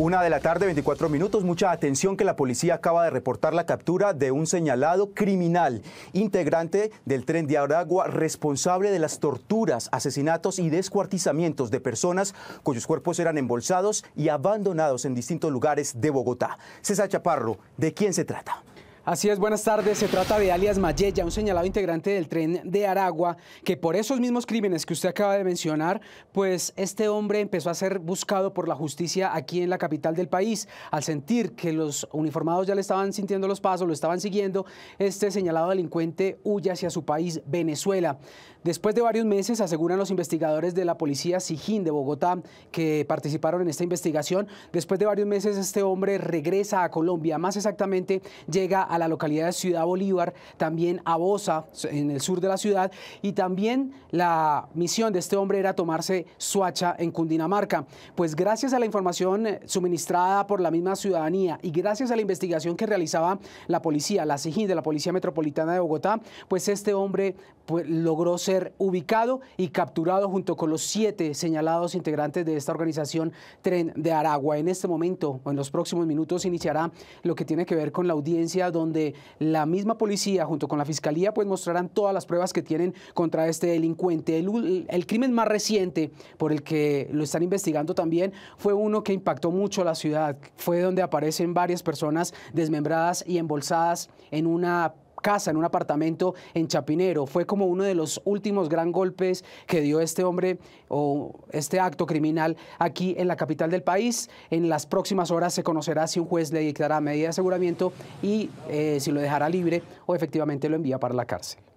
Una de la tarde, 24 minutos. Mucha atención que la policía acaba de reportar la captura de un señalado criminal, integrante del tren de Aragua, responsable de las torturas, asesinatos y descuartizamientos de personas cuyos cuerpos eran embolsados y abandonados en distintos lugares de Bogotá. César Chaparro, ¿de quién se trata? Así es, buenas tardes. Se trata de alias Mayella, un señalado integrante del tren de Aragua, que por esos mismos crímenes que usted acaba de mencionar, pues este hombre empezó a ser buscado por la justicia aquí en la capital del país. Al sentir que los uniformados ya le estaban sintiendo los pasos, lo estaban siguiendo, este señalado delincuente huye hacia su país, Venezuela. Después de varios meses, aseguran los investigadores de la policía Sijín de Bogotá, que participaron en esta investigación, después de varios meses este hombre regresa a Colombia, más exactamente llega a la localidad de Ciudad Bolívar, también a Bosa, en el sur de la ciudad, y también la misión de este hombre era tomarse Suacha en Cundinamarca. Pues gracias a la información suministrada por la misma ciudadanía y gracias a la investigación que realizaba la policía, la SIGIN de la Policía Metropolitana de Bogotá, pues este hombre pues, logró ser ubicado y capturado junto con los siete señalados integrantes de esta organización Tren de Aragua. En este momento, o en los próximos minutos, iniciará lo que tiene que ver con la audiencia donde donde la misma policía junto con la fiscalía pues mostrarán todas las pruebas que tienen contra este delincuente. El, el crimen más reciente por el que lo están investigando también fue uno que impactó mucho a la ciudad. Fue donde aparecen varias personas desmembradas y embolsadas en una casa, en un apartamento en Chapinero. Fue como uno de los últimos gran golpes que dio este hombre o este acto criminal aquí en la capital del país. En las próximas horas se conocerá si un juez le dictará medida de aseguramiento y eh, si lo dejará libre o efectivamente lo envía para la cárcel.